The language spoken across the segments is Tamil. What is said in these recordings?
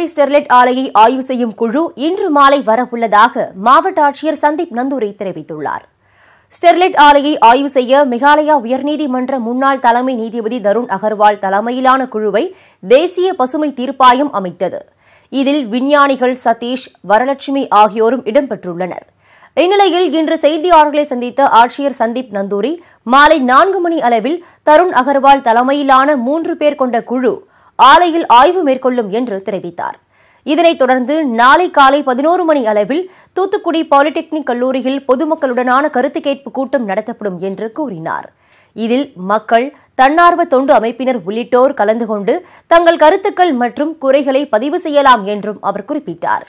தூத்துக்குடி ஸ்டெர்லைட் ஆலையை ஆய்வு செய்யும் குழு இன்று மாலை வரவுள்ளதாக மாவட்ட ஆட்சியர் சந்தீப் நந்தூரி தெரிவித்துள்ளார் ஸ்டெர்லைட் ஆலையை ஆய்வு செய்ய மேகாலயா உயர்நீதிமன்ற முன்னாள் தலைமை நீதிபதி தருண் அகர்வால் தலைமையிலான குழுவை தேசிய பசுமை தீர்ப்பாயம் அமைத்தது இதில் விஞ்ஞானிகள் சதீஷ் வரலட்சுமி ஆகியோரும் இடம்பெற்றுள்ளனர் இந்நிலையில் இன்று செய்தியாளர்களை சந்தித்த ஆட்சியர் சந்தீப் நந்தூரி மாலை நான்கு மணி அளவில் தருண் அகர்வால் தலைமையிலான மூன்று பேர் கொண்ட குழு ஆலையில் ஆய்வு மேற்கொள்ளும் என்று தெரிவித்தார் இதனைத் தொடர்ந்து நாளை காலை பதினோரு மணி அளவில் தூத்துக்குடி பாலிடெக்னிக் கல்லூரியில் பொதுமக்களுடனான கருத்து கேட்பு கூட்டம் நடத்தப்படும் என்று கூறினார் இதில் மக்கள் தன்னார்வ தொண்டு அமைப்பினர் உள்ளிட்டோர் கலந்து கொண்டு தங்கள் கருத்துக்கள் மற்றும் குறைகளை பதிவு செய்யலாம் என்றும் அவர் குறிப்பிட்டார்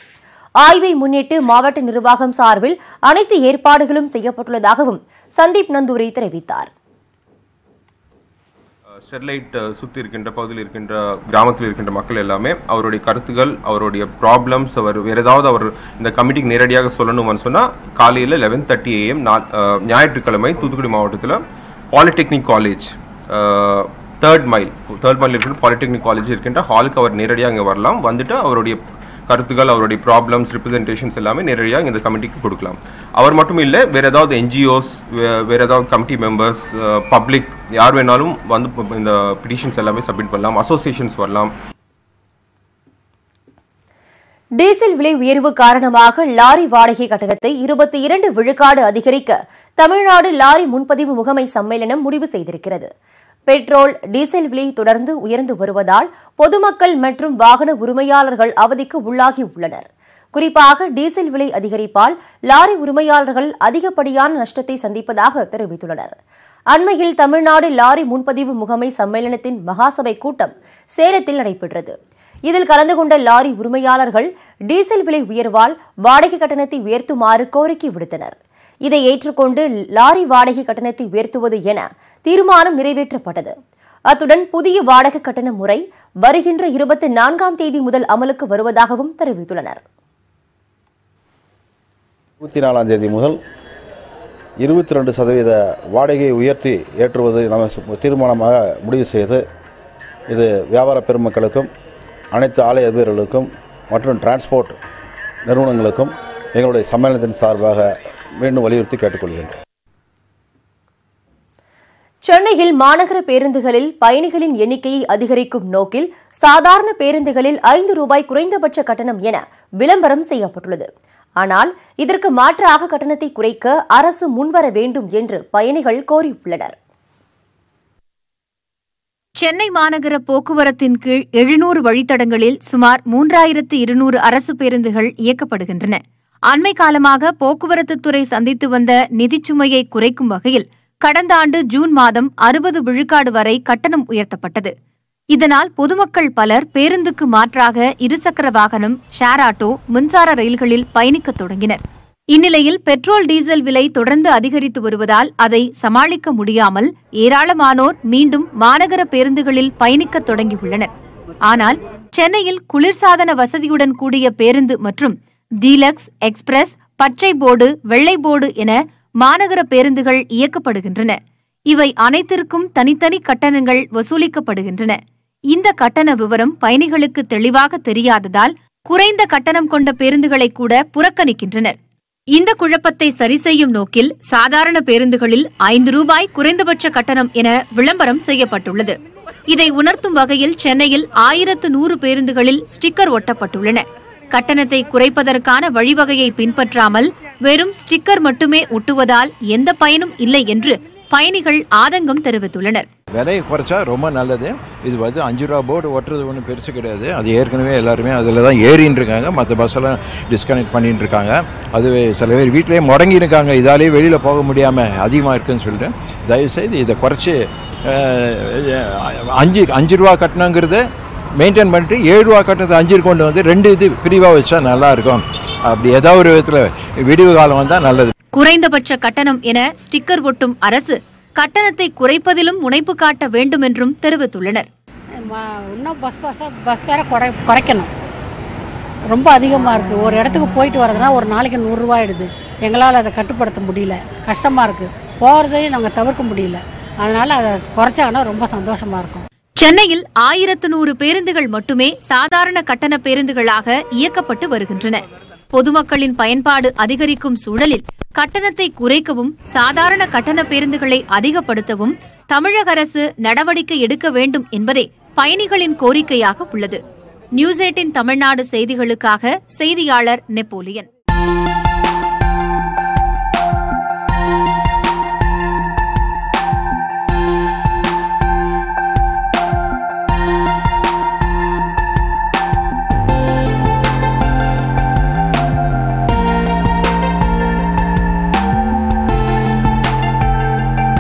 ஆய்வை முன்னிட்டு மாவட்ட நிர்வாகம் சார்பில் அனைத்து ஏற்பாடுகளும் செய்யப்பட்டுள்ளதாகவும் சந்தீப் நந்தூரி தெரிவித்தார் ஸ்டெர்லைட் சுற்றி இருக்கின்ற பகுதியில் இருக்கின்ற கிராமத்தில் இருக்கின்ற மக்கள் எல்லாமே அவருடைய கருத்துக்கள் அவருடைய ப்ராப்ளம்ஸ் அவர் வேறு ஏதாவது அவர் இந்த கமிட்டிக்கு நேரடியாக சொல்லணும்னு சொன்னால் காலையில் லெவன் தேர்ட்டி ஏஎம் ஞாயிற்றுக்கிழமை தூத்துக்குடி மாவட்டத்தில் polytechnic college third mile third mile இருக்கின்ற பாலிடெக்னிக் காலேஜ் இருக்கின்ற ஹாலுக்கு அவர் நேரடியாக அங்கே வரலாம் வந்துட்டு அவருடைய கருத்துக்கள் அவருடைய ப்ராப்ளம்ஸ் ரிப்ரஸன்டேஷன்ஸ் எல்லாமே நேரடியாக இந்த கமிட்டிக்கு கொடுக்கலாம் அவர் மட்டும் இல்லை வேறு ஏதாவது என்ஜிஓஸ் வேறு ஏதாவது கமிட்டி மெம்பர்ஸ் பப்ளிக் யார் வேணாலும் வந்து இந்த பிடிஷன்ஸ் எல்லாமே சப்மிட் பண்ணலாம் அசோசியேஷன்ஸ் வரலாம் டீசல் விலை உயர்வு காரணமாக லாரி வாடகை கட்டணத்தை இருபத்தி இரண்டு விழுக்காடு அதிகரிக்க தமிழ்நாடு லாரி முன்பதிவு முகமை சம்மேளனம் முடிவு செய்திருக்கிறது பெட்ரோல் டீசல் விலை தொடர்ந்து உயர்ந்து வருவதால் பொதுமக்கள் மற்றும் வாகன உரிமையாளர்கள் அவதிக்கு உள்ளாகி உள்ளனர் குறிப்பாக டீசல் விலை அதிகரிப்பால் லாரி உரிமையாளர்கள் அதிகப்படியான நஷ்டத்தை சந்திப்பதாக தெரிவித்துள்ளனர் அண்மையில் தமிழ்நாடு லாரி முன்பதிவு முகமை சம்மேளனத்தின் மகாசபை கூட்டம் சேலத்தில் நடைபெற்றது இதில் கலந்து கொண்ட லாரி உரிமையாளர்கள் டீசல் விலை உயர்வால் வாடகை கட்டணத்தை உயர்த்துமாறு கோரிக்கை விடுத்தனா் இதை ஏற்றுக்கொண்டு லாரி வாடகை கட்டணத்தை உயர்த்துவது என தீர்மானம் நிறைவேற்றப்பட்டது அத்துடன் புதிய வாடகை கட்டண முறை வருகின்ற இருபத்தி நான்காம் தேதி முதல் அமலுக்கு வருவதாகவும் தெரிவித்துள்ளனர் இருபத்தி நாலாம் தேதி முதல் இருபத்தி ரெண்டு சதவீத வாடகையை உயர்த்தி ஏற்றுவது நம்ம தீர்மானமாக முடிவு செய்து இது வியாபார பெருமக்களுக்கும் அனைத்து ஆலய வீரர்களுக்கும் மற்றும் டிரான்ஸ்போர்ட் நிறுவனங்களுக்கும் எங்களுடைய சம்மேளனத்தின் சார்பாக வேண்டும் வலியுறுத்தி கேட்டுக்கொள்கிறேன் சென்னையில் மாநகர பேருந்துகளில் பயணிகளின் எண்ணிக்கையை அதிகரிக்கும் நோக்கில் சாதாரண பேருந்துகளில் ஐந்து ரூபாய் குறைந்தபட்ச கட்டணம் என விளம்பரம் செய்யப்பட்டுள்ளது ஆனால் இதற்கு மாற்றாக கட்டணத்தை குறைக்க அரசு முன்வர வேண்டும் என்று பயணிகள் கோரியுள்ளனர் சென்னை மாநகர போக்குவரத்தின் கீழ் எழுநூறு வழித்தடங்களில் சுமார் மூன்றாயிரத்து இருநூறு அரசு பேருந்துகள் இயக்கப்படுகின்றன அண்மை காலமாக போக்குவரத்து துறை சந்தித்து வந்த நிதிச்சுமையை குறைக்கும் வகையில் கடந்த ஆண்டு ஜூன் மாதம் அறுபது விழுக்காடு வரை கட்டணம் உயர்த்தப்பட்டது இதனால் பொதுமக்கள் பலர் பேருந்துக்கு மாற்றாக இருசக்கர வாகனம் ஷேர் ஆட்டோ மின்சார ரயில்களில் பயணிக்கத் தொடங்கினர் இந்நிலையில் பெட்ரோல் டீசல் விலை தொடர்ந்து அதிகரித்து வருவதால் அதை சமாளிக்க முடியாமல் ஏராளமானோர் மீண்டும் மாநகர பேருந்துகளில் பயணிக்கத் தொடங்கியுள்ளனர் ஆனால் சென்னையில் குளிர்சாதன வசதியுடன் கூடிய பேருந்து மற்றும் டீலக்ஸ் எக்ஸ்பிரஸ் பச்சை போர்டு வெள்ளை போர்டு என மாநகர பேருந்துகள் இயக்கப்படுகின்றன இவை அனைத்திற்கும் தனித்தனி கட்டணங்கள் வசூலிக்கப்படுகின்றன இந்த கட்டண விவரம் பயணிகளுக்கு தெளிவாக தெரியாததால் குறைந்த கட்டணம் கொண்ட பேருந்துகளை கூட புறக்கணிக்கின்றனர் இந்த குழப்பத்தை சரி செய்யும் நோக்கில் சாதாரண பேருந்துகளில் ஐந்து ரூபாய் குறைந்தபட்ச கட்டணம் என விளம்பரம் செய்யப்பட்டுள்ளது இதை உணர்த்தும் வகையில் சென்னையில் ஆயிரத்து நூறு பேருந்துகளில் ஸ்டிக்கர் ஒட்டப்பட்டுள்ளன கட்டணத்தை குறைப்பதற்கான வழிவகையை பின்பற்றாமல் வெறும் ஸ்டிக்கர் மட்டுமே ஒட்டுவதால் எந்த பயனும் இல்லை என்று பயணிகள் ஆதங்கம் தெரிவித்துள்ளனர் விலையை குறைச்சா ரொம்ப நல்லது இது வந்து அஞ்சு ரூபா போர்டு ஒட்டுறது ஒன்றும் பெருசு கிடையாது அது ஏற்கனவே எல்லாருமே அதில் தான் ஏறின்னு இருக்காங்க மற்ற பஸ்ஸெல்லாம் டிஸ்கனெக்ட் பண்ணிட்டு இருக்காங்க அது சில பேர் வீட்டிலேயே முடங்கி இருக்காங்க இதாலேயே வெளியில் போக முடியாமல் அதிகமாக இருக்குன்னு சொல்லிட்டு தயவுசெய்து இதை குறைச்சி அஞ்சு அஞ்சு ரூபா கட்டணுங்கிறது மெயின்டைன் பண்ணிட்டு ஏழு ரூபா கட்டணத்தை அஞ்சு கொண்டு வந்து ரெண்டு இது பிரிவாக வச்சா நல்லாயிருக்கும் அப்படி ஏதோ ஒரு விதத்தில் விடிவு காலம் வந்தால் நல்லது குறைந்தபட்ச கட்டணம் என ஸ்டிக்கர் ஒட்டும் அரசு கட்டணத்தை குறைப்பதிலும் முனைப்பு காட்ட வேண்டும் என்றும் தெரிவித்துள்ளனர் இன்னும் பஸ் பஸ்ஸை பஸ் பேரை குறை குறைக்கணும் ரொம்ப அதிகமாக இருக்குது ஒரு இடத்துக்கு போயிட்டு வரதுனா ஒரு நாளைக்கு நூறுரூவா ஆயிடுது எங்களால் அதை கட்டுப்படுத்த முடியல கஷ்டமாக இருக்குது போகிறதையும் நாங்கள் தவிர்க்க முடியல அதனால் அதை குறைச்சாங்கன்னா ரொம்ப சந்தோஷமாக இருக்கும் சென்னையில் ஆயிரத்து நூறு பேருந்துகள் மட்டுமே சாதாரண கட்டண பேருந்துகளாக இயக்கப்பட்டு வருகின்றன பொதுமக்களின் பயன்பாடு அதிகரிக்கும் சூழலில் கட்டணத்தை குறைக்கவும் சாதாரண கட்டண பேருந்துகளை அதிகப்படுத்தவும் தமிழக அரசு நடவடிக்கை எடுக்க வேண்டும் என்பதே பயணிகளின் கோரிக்கையாக உள்ளது நியூஸ் எயிட்டின் தமிழ்நாடு செய்திகளுக்காக செய்தியாளர் நெப்போலியன்